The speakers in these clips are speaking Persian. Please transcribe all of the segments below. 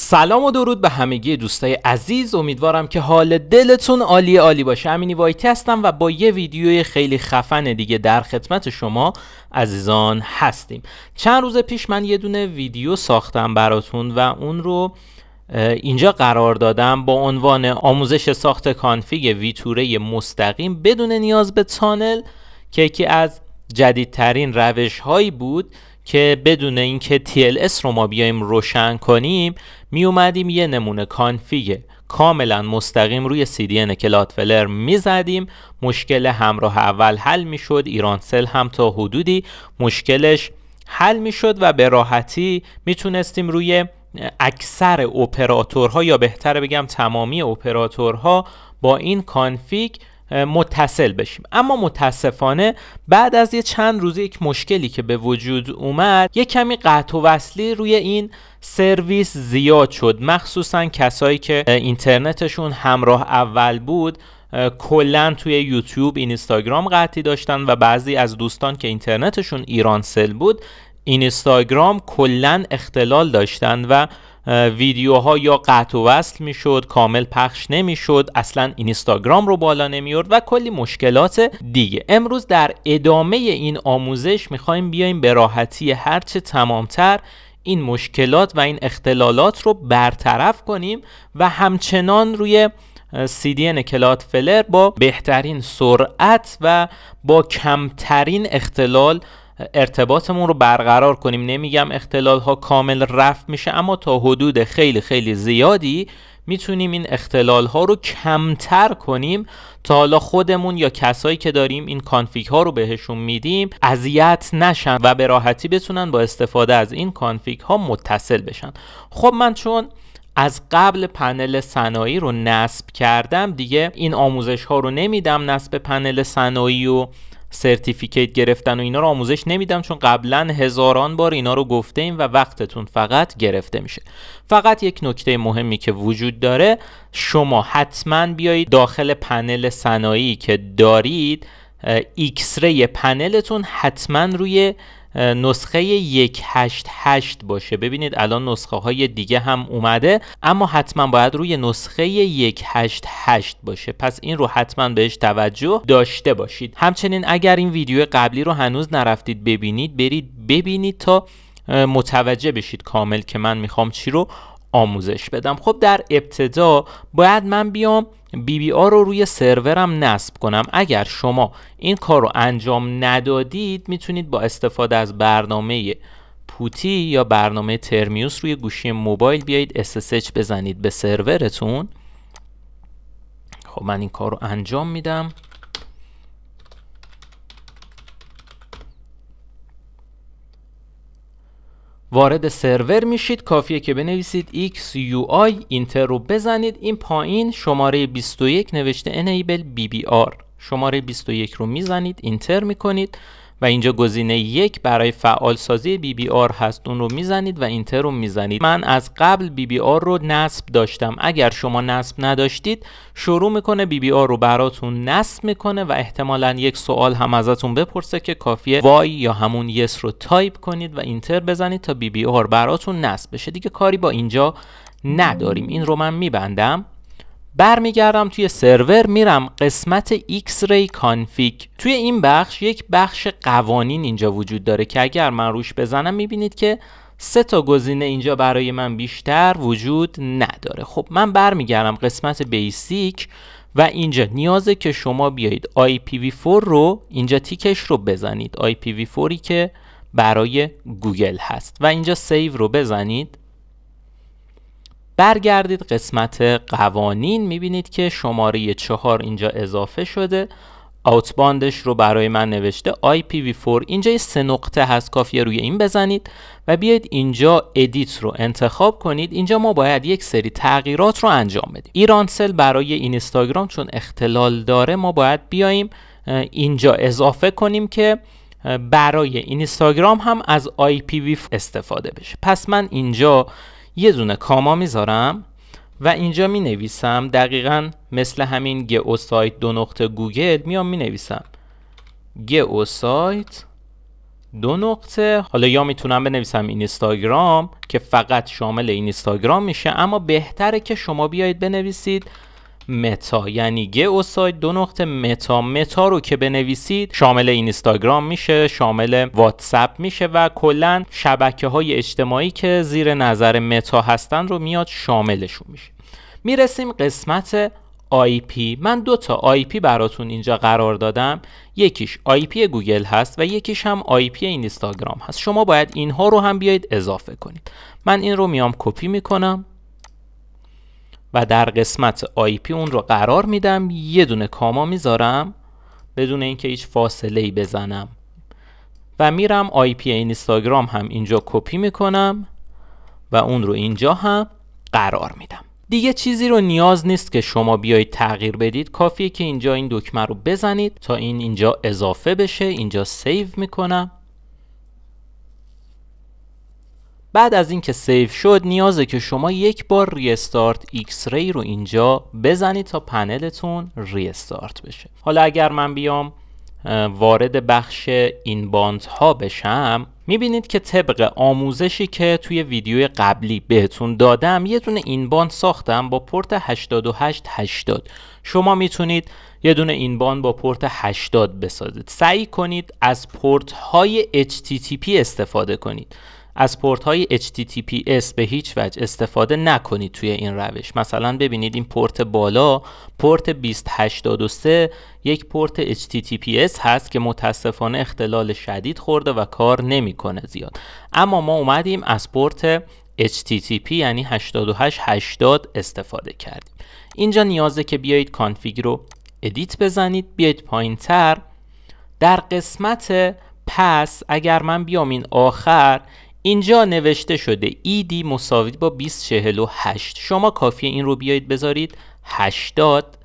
سلام و درود به همگی دوستای عزیز امیدوارم که حال دلتون عالی عالی باشه امینی وایتی هستم و با یه ویدیوی خیلی خفن دیگه در خدمت شما عزیزان هستیم چند روز پیش من یه دونه ویدیو ساختم براتون و اون رو اینجا قرار دادم با عنوان آموزش ساخت کانفیگ ویتوره مستقیم بدون نیاز به تانل که یکی از جدیدترین روش هایی بود که بدون اینکه TLS رو ما بیایم روشن کنیم می اومدیم یه نمونه کانفیگ کاملا مستقیم روی CDN کلاتفلر میزدیم مشکل همراه اول حل میشد ایرانسل هم تا حدودی مشکلش حل شد و به راحتی میتونستیم روی اکثر اپراتورها یا بهتر بگم تمامی اپراتورها با این کانفیگ متصل بشیم اما متاسفانه بعد از یه چند روز یک مشکلی که به وجود اومد یه کمی قطع و وصلی روی این سرویس زیاد شد مخصوصا کسایی که اینترنتشون همراه اول بود کلا توی یوتیوب اینستاگرام قطعی داشتن و بعضی از دوستان که اینترنتشون ایرانسل بود اینستاگرام کلا اختلال داشتن و ویدیوها یا قطع و وصل میشد کامل پخش نمیشد اصلا اینستاگرام رو بالا نمیورد و کلی مشکلات دیگه امروز در ادامه این آموزش میخوایم بیایم به راحتی هرچه تمامتر این مشکلات و این اختلالات رو برطرف کنیم و همچنان روی CDN کلات فلر با بهترین سرعت و با کمترین اختلال ارتباطمون رو برقرار کنیم نمیگم اختلال ها کامل رفت میشه اما تا حدود خیلی خیلی زیادی میتونیم این اختلال ها رو کمتر کنیم تا حالا خودمون یا کسایی که داریم این کانفیک ها رو بهشون میدیم اذیت نشن و به راحتی بتونن با استفاده از این کانفیگ ها متصل بشن خب من چون از قبل پنل صنایع رو نصب کردم دیگه این آموزش ها رو نمیدم نصب پنل صنایع و سرتیفیکیت گرفتن و اینا رو آموزش نمیدم چون قبلا هزاران بار اینا رو گفته ایم و وقتتون فقط گرفته میشه فقط یک نکته مهمی که وجود داره شما حتما بیایید داخل پنل صنایعی که دارید ایکس ری پنلتون حتما روی نسخه 188 باشه ببینید الان نسخه های دیگه هم اومده اما حتما باید روی نسخه 188 باشه پس این رو حتما بهش توجه داشته باشید همچنین اگر این ویدیو قبلی رو هنوز نرفتید ببینید برید ببینید تا متوجه بشید کامل که من میخوام چی رو آموزش بدم خب در ابتدا باید من بیام بی بی آر رو روی سرورم نصب کنم اگر شما این کار رو انجام ندادید میتونید با استفاده از برنامه پوتی یا برنامه ترمیوس روی گوشی موبایل بیایید SSH بزنید به سرورتون خب من این کار رو انجام میدم وارد سرور میشید کافیه که بنویسید XUI اینتر رو بزنید این پایین شماره 21 نوشته Enable BBR شماره 21 رو میزنید اینتر میکنید و اینجا گزینه یک برای فعال سازی بی بی آر هست اون رو میزنید و اینتر رو میزنید من از قبل بی بی آر رو نصب داشتم اگر شما نصب نداشتید شروع میکنه بی بی آر رو براتون نصب میکنه و احتمالا یک سوال هم ازتون بپرسه که کافیه وای یا همون یس رو تایپ کنید و اینتر بزنید تا بی بی آر براتون نصب بشه دیگه کاری با اینجا نداریم این رو من میبندم برمیگردم توی سرور میرم قسمت X-Ray Config توی این بخش یک بخش قوانین اینجا وجود داره که اگر من روش بزنم میبینید که سه تا گزینه اینجا برای من بیشتر وجود نداره خب من برمیگردم قسمت بیسیک و اینجا نیازه که شما بیایید IPv4 رو اینجا تیکش رو بزنید IPv4 ی که برای گوگل هست و اینجا سیو رو بزنید برگردید قسمت قوانین میبینید که شماره چهار اینجا اضافه شده آوتباندش رو برای من نوشته IPv4 اینجا یه سه نقطه هست کافیه روی این بزنید و بیاید اینجا ادیت رو انتخاب کنید اینجا ما باید یک سری تغییرات رو انجام بدیم ایرانسل برای این اینستاگرام چون اختلال داره ما باید بیایم اینجا اضافه کنیم که برای این اینستاگرام هم از ipv استفاده بشه پس من اینجا یه دونه کاما میذارم و اینجا می نویسم دقیقا مثل همین سایت دو نقطه گوگل میام می نویسم سایت دو نقطه حالا یا میتونم بنویسم اینستاگرام که فقط شامل اینستاگرام میشه اما بهتره که شما بیایید بنویسید متا یعنی او سایت دو نقطه متا متا رو که بنویسید شامل اینستاگرام میشه شامل واتساپ میشه و کلا شبکه های اجتماعی که زیر نظر متا هستن رو میاد شاملشون میشه میرسیم قسمت پی من دو تا پی براتون اینجا قرار دادم یکیش پی گوگل هست و یکیش هم پی اینستاگرام هست شما باید اینها رو هم بیایید اضافه کنید من این رو میام کپی میکنم و در قسمت IP اون رو قرار میدم یه دونه کاما میذارم بدون اینکه هیچ فاصله ای بزنم و میرم IP اینستاگرام هم اینجا کپی میکنم و اون رو اینجا هم قرار میدم دیگه چیزی رو نیاز نیست که شما بیایید تغییر بدید کافیه که اینجا این دکمه رو بزنید تا این اینجا اضافه بشه اینجا سیو میکنم بعد از اینکه سیو شد نیازه که شما یک بار ریستارت ایکس ری رو اینجا بزنید تا پنلتون ریستارت بشه حالا اگر من بیام وارد بخش این ها بشم میبینید که طبق آموزشی که توی ویدیو قبلی بهتون دادم یه دونه این باند ساختم با پورت 8880 شما میتونید یه دونه این باند با پورت 80 بسازید سعی کنید از پورت های HTTP استفاده کنید از پورت های HTTPS به هیچ وجه استفاده نکنید توی این روش مثلا ببینید این پورت بالا پورت 2083 یک پورت HTTPS هست که متاسفانه اختلال شدید خورده و کار نمیکنه زیاد اما ما اومدیم از پورت HTTP یعنی 8880 استفاده کردیم اینجا نیازه که بیایید کانفیگ رو ادیت بزنید بیایید پایین تر در قسمت پس اگر من بیام این آخر اینجا نوشته شده دی مساوی با 2048 شما کافی این رو بیایید بذارید 80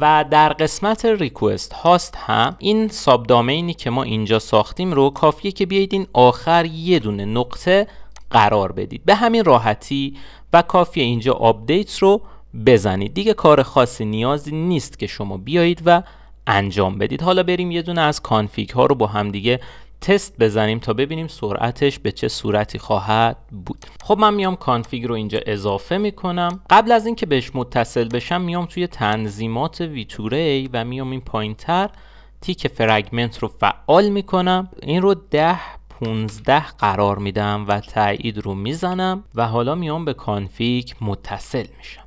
و در قسمت ریکوست هاست هم این ساب دامینی که ما اینجا ساختیم رو کافیه که بیایید این آخر یه دونه نقطه قرار بدید به همین راحتی و کافیه اینجا آپدیت رو بزنید دیگه کار خاصی نیازی نیست که شما بیایید و انجام بدید حالا بریم یه دونه از کانفیگ ها رو با دیگه. تست بزنیم تا ببینیم سرعتش به چه صورتی خواهد بود خب من میام کانفیگ رو اینجا اضافه میکنم قبل از اینکه بهش متصل بشم میام توی تنظیمات ویتوری و میام این پایین تر تیک فرگمنت رو فعال میکنم این رو ده 15 قرار میدم و تایید رو میزنم و حالا میام به کانفیگ متصل میشم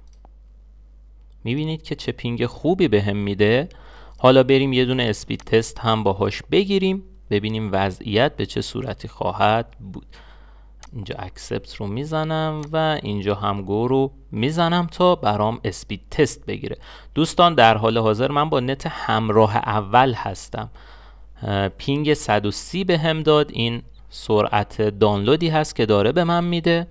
میبینید که چه پینگ خوبی به میده حالا بریم یه دونه اسپید تست هم باهاش بگیریم ببینیم وضعیت به چه صورتی خواهد بود اینجا اکسپت رو میزنم و اینجا هم گو رو میزنم تا برام اسپید تست بگیره دوستان در حال حاضر من با نت همراه اول هستم پینگ 130 به هم داد این سرعت دانلودی هست که داره به من میده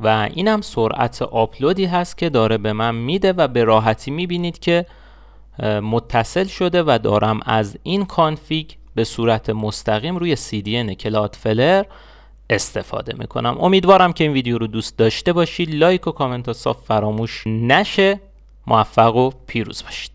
و اینم سرعت آپلودی هست که داره به من میده و به راحتی میبینید که متصل شده و دارم از این کانفیگ به صورت مستقیم روی CDN کلاد فلر استفاده میکنم امیدوارم که این ویدیو رو دوست داشته باشید لایک و کامنت و صاف فراموش نشه موفق و پیروز باشید